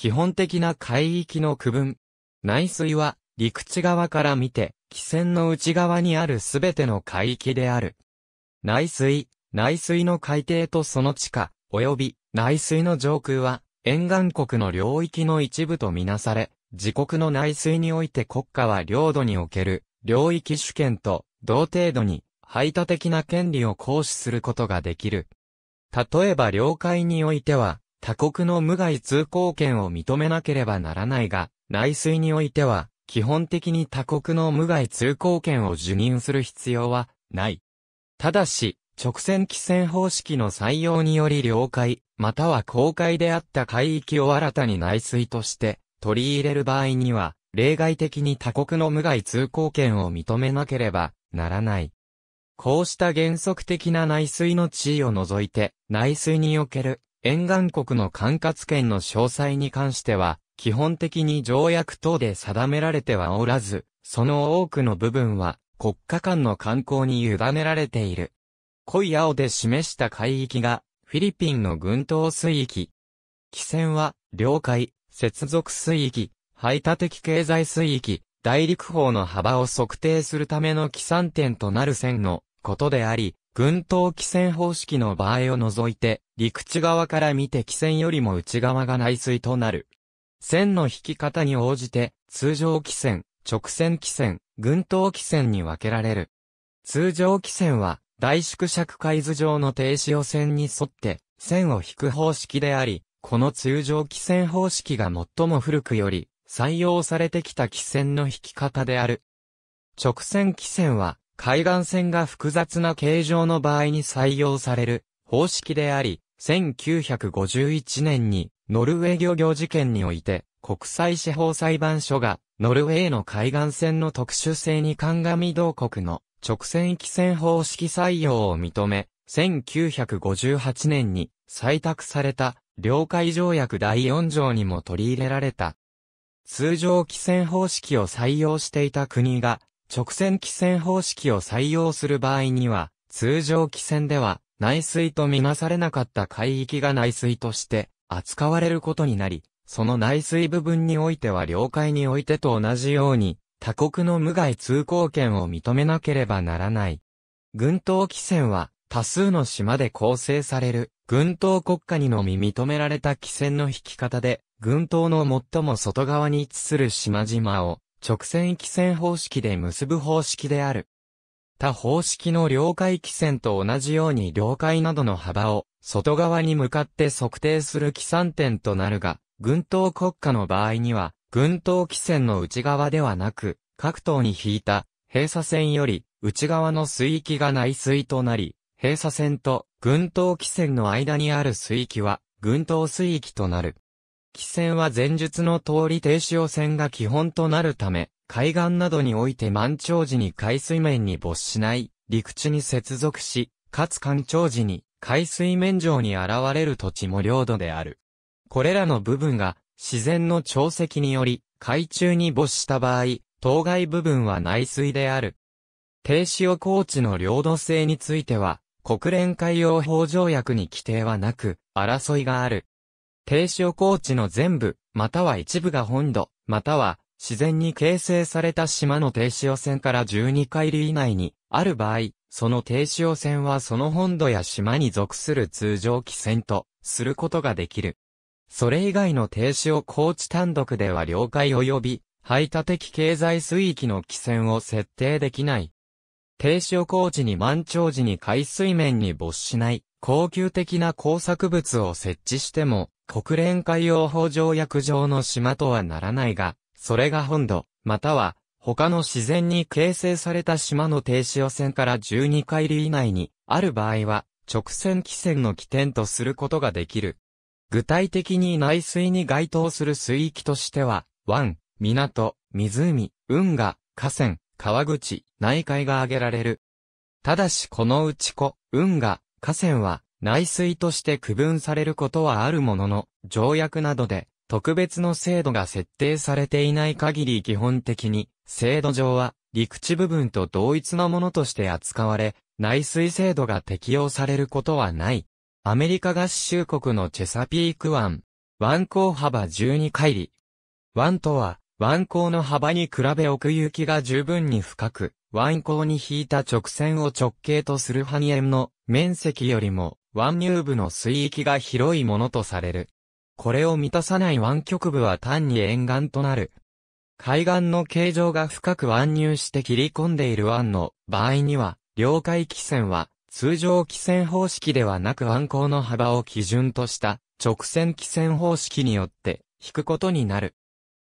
基本的な海域の区分。内水は、陸地側から見て、汽船の内側にあるすべての海域である。内水、内水の海底とその地下、及び内水の上空は、沿岸国の領域の一部とみなされ、自国の内水において国家は領土における領域主権と同程度に排他的な権利を行使することができる。例えば領海においては、他国の無害通行権を認めなければならないが、内水においては、基本的に他国の無害通行権を受任する必要はない。ただし、直線規制方式の採用により領海、または公海であった海域を新たに内水として取り入れる場合には、例外的に他国の無害通行権を認めなければならない。こうした原則的な内水の地位を除いて、内水における沿岸国の管轄権の詳細に関しては、基本的に条約等で定められてはおらず、その多くの部分は国家間の観光に委ねられている。濃い青で示した海域がフィリピンの群島水域。汽船は領海、接続水域、排他的経済水域、大陸法の幅を測定するための起算点となる線のことであり、群島汽船方式の場合を除いて、陸地側から見て汽船よりも内側が内水となる。線の引き方に応じて、通常汽船、直線汽船、群島汽船に分けられる。通常汽船は、大縮尺海図上の停止予線に沿って、線を引く方式であり、この通常汽船方式が最も古くより、採用されてきた汽船の引き方である。直線汽船は、海岸線が複雑な形状の場合に採用される方式であり、1951年に、ノルウェー漁業事件において、国際司法裁判所が、ノルウェーの海岸線の特殊性に鑑み同国の直線規制方式採用を認め、1958年に採択された領海条約第4条にも取り入れられた。通常規制方式を採用していた国が直線規制方式を採用する場合には、通常規制では内水とみなされなかった海域が内水として扱われることになり、その内水部分においては領海においてと同じように、他国の無害通行権を認めなければならない。軍島汽船は多数の島で構成される軍島国家にのみ認められた汽船の引き方で、軍島の最も外側に位置する島々を直線汽船方式で結ぶ方式である。他方式の領海基線と同じように領海などの幅を外側に向かって測定する基算点となるが、軍島国家の場合には、軍島基線の内側ではなく、各島に引いた閉鎖線より内側の水域が内水となり、閉鎖線と軍島基線の間にある水域は軍島水域となる。基線は前述の通り止潮線が基本となるため、海岸などにおいて満潮時に海水面に没しない、陸地に接続し、かつ干潮時に海水面上に現れる土地も領土である。これらの部分が自然の潮汐により海中に没した場合、当該部分は内水である。低潮高地の領土性については、国連海洋法条約に規定はなく、争いがある。低潮高地の全部、または一部が本土、または自然に形成された島の低潮船から12海里以内にある場合、その低潮船はその本土や島に属する通常汽船とすることができる。それ以外の低潮高地単独では領海及び排他的経済水域の汽船を設定できない。低潮高地に満潮時に海水面に没しない高級的な工作物を設置しても国連海洋法条約上の島とはならないが、それが本土、または、他の自然に形成された島の停止予選から12海里以内にある場合は、直線汽船の起点とすることができる。具体的に内水に該当する水域としては、湾、港、湖、運河、河川、川口、内海が挙げられる。ただしこのうち湖、運河、河川は内水として区分されることはあるものの、条約などで特別の制度が設定されていない限り基本的に、制度上は、陸地部分と同一のものとして扱われ、内水制度が適用されることはない。アメリカ合衆国のチェサピーク湾。湾口幅12海里。湾とは、湾口の幅に比べ奥行きが十分に深く、湾口に引いた直線を直径とする半円の面積よりも、湾入部の水域が広いものとされる。これを満たさない湾曲部は単に沿岸となる。海岸の形状が深く湾入して切り込んでいる湾の場合には、領海汽船は通常汽船方式ではなく湾口の幅を基準とした直線汽船方式によって引くことになる。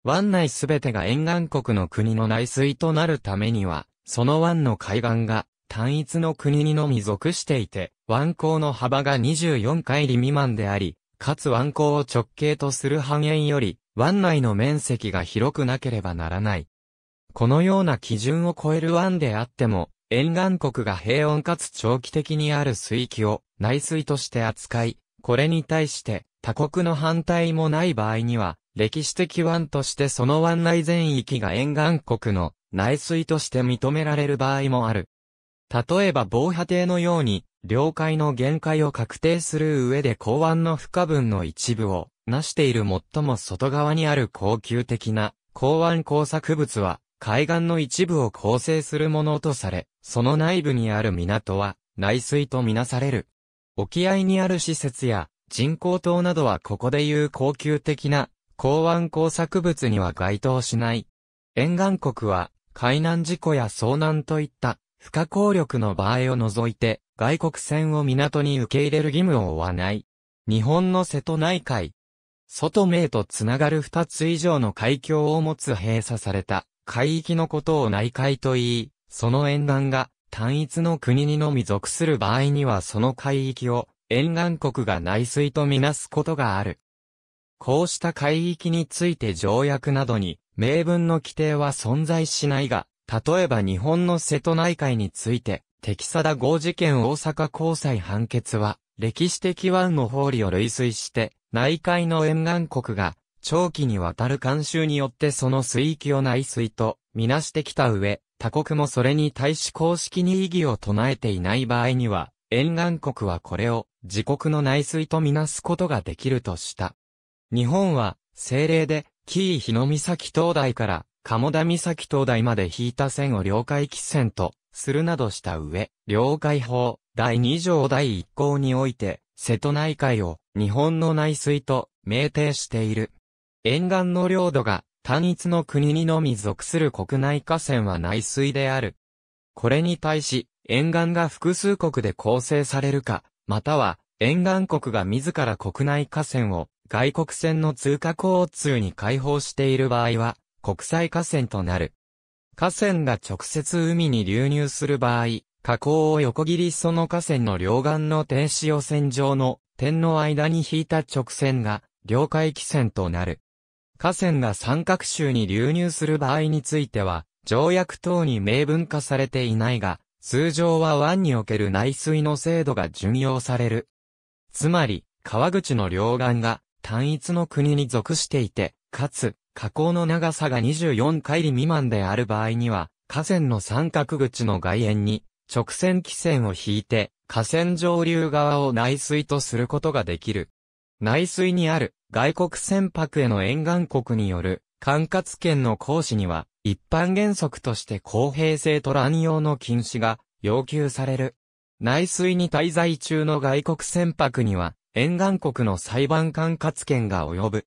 湾内すべてが沿岸国の国の内水となるためには、その湾の海岸が単一の国にのみ属していて、湾口の幅が24海里未満であり、かつ湾口を直径とする半円より、湾内の面積が広くなければならない。このような基準を超える湾であっても、沿岸国が平穏かつ長期的にある水域を内水として扱い、これに対して他国の反対もない場合には、歴史的湾としてその湾内全域が沿岸国の内水として認められる場合もある。例えば防波堤のように領海の限界を確定する上で港湾の負荷分の一部を、なしている最も外側にある高級的な港湾工作物は、海岸の一部を構成するものとされ、その内部にある港は、内水とみなされる。沖合にある施設や、人工島などはここでいう高級的な、港湾工作物には該当しない。沿岸国は、海難事故や遭難といった不可抗力の場合を除いて、外国船を港に受け入れる義務を負わない。日本の瀬戸内海。外名とつながる二つ以上の海峡を持つ閉鎖された海域のことを内海と言い、その沿岸が単一の国にのみ属する場合にはその海域を沿岸国が内水とみなすことがある。こうした海域について条約などに明文の規定は存在しないが、例えば日本の瀬戸内海について、敵貞豪事件大阪高裁判決は、歴史的湾の法理を類推して、内海の沿岸国が、長期にわたる慣習によってその水域を内水と、みなしてきた上、他国もそれに対し公式に異議を唱えていない場合には、沿岸国はこれを自国の内水とみなすことができるとした。日本は、政令で、紀伊日の岬灯台から鴨田岬灯台まで引いた線を領海喫線とするなどした上、領海法第2条第1項において、瀬戸内海を日本の内水と明定している。沿岸の領土が単一の国にのみ属する国内河川は内水である。これに対し、沿岸が複数国で構成されるか、または沿岸国が自ら国内河川を外国船の通過交通に開放している場合は、国際河川となる。河川が直接海に流入する場合、河口を横切りその河川の両岸の低潮線上の点の間に引いた直線が領海基線となる。河川が三角州に流入する場合については、条約等に明文化されていないが、通常は湾における内水の制度が順用される。つまり、川口の両岸が単一の国に属していて、かつ、河口の長さが24海里未満である場合には、河川の三角口の外縁に直線規線を引いて、河川上流側を内水とすることができる。内水にある外国船舶への沿岸国による管轄権の行使には、一般原則として公平性と乱用の禁止が要求される。内水に滞在中の外国船舶には、沿岸国の裁判管轄権が及ぶ。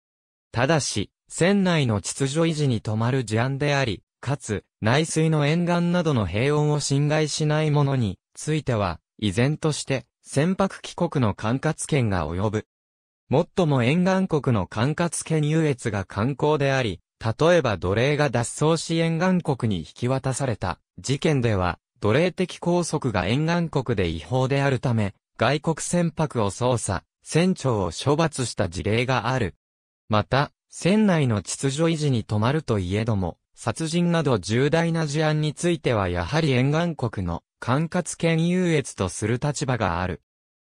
ただし、船内の秩序維持に止まる事案であり、かつ、内水の沿岸などの平穏を侵害しないものについては、依然として、船舶帰国の管轄権が及ぶ。もっとも沿岸国の管轄権優越が観光であり、例えば奴隷が脱走し沿岸国に引き渡された事件では、奴隷的拘束が沿岸国で違法であるため、外国船舶を操作、船長を処罰した事例がある。また、船内の秩序維持に止まるといえども、殺人など重大な事案についてはやはり沿岸国の管轄権優越とする立場がある。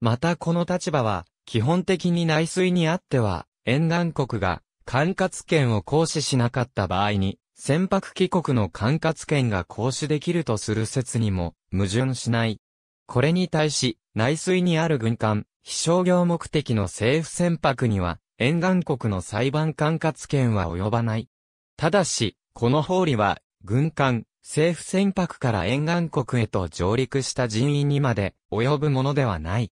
またこの立場は、基本的に内水にあっては、沿岸国が管轄権を行使しなかった場合に、船舶帰国の管轄権が行使できるとする説にも矛盾しない。これに対し、内水にある軍艦、飛商業目的の政府船舶には、沿岸国の裁判管轄権は及ばない。ただし、この法理は、軍艦、政府船舶から沿岸国へと上陸した人員にまで及ぶものではない。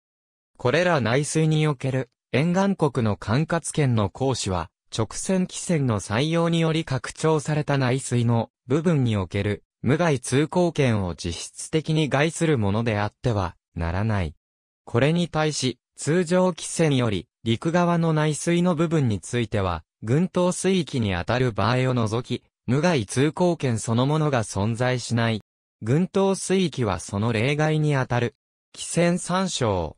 これら内水における沿岸国の管轄権の行使は、直線規制の採用により拡張された内水の部分における無害通行権を実質的に害するものであってはならない。これに対し、通常規制により陸側の内水の部分については、群島水域にあたる場合を除き、無害通行権そのものが存在しない。群島水域はその例外にあたる。汽船参照。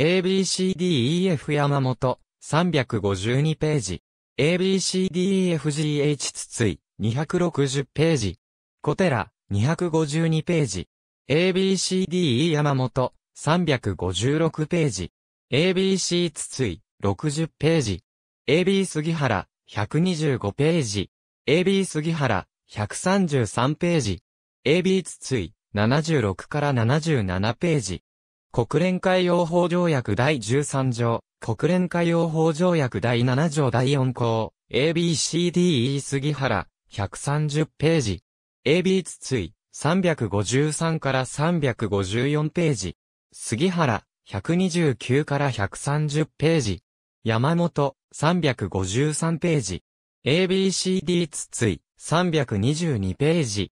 ABCDEF 山本、352ページ。ABCDEFGH 筒井、260ページ。小寺、252ページ。ABCDE 山本、356ページ。ABC 筒井、60ページ。AB 杉原、125ページ。AB 杉原、133ページ。AB 筒井、76から77ページ。国連海洋法条約第13条、国連海洋法条約第7条第4項、ABCDE 杉原、130ページ。AB 筒井、353から354ページ。杉原、129から130ページ。山本、353ページ。ABCD 筒井、322ページ。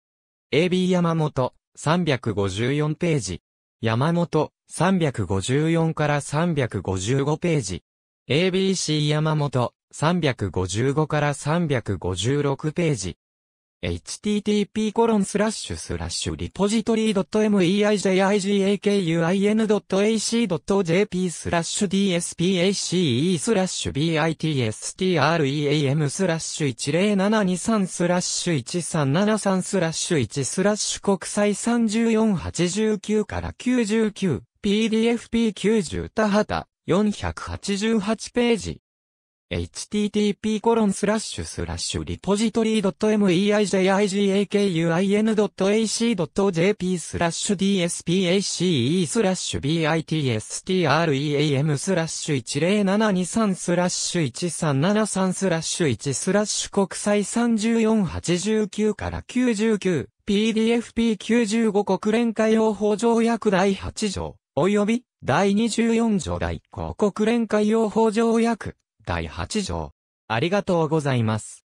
AB 山本、354ページ。山本、354から355ページ。ABC 山本、355から356ページ。http://repository.meijigakuin.ac.jp スラッシュ dspace スラッシュ bitstream スラッシュ10723スラッシュ1373スラッシュ1スラッシュ国際3489から 99pdfp90 田畑488ページ http://repository.meijigakuin.ac.jp dspace ス bitstream 10723 1373 1国際3489から 99PDFP95 国連海用法条約第8条及び第24条第5国連海用法条約第8条。ありがとうございます。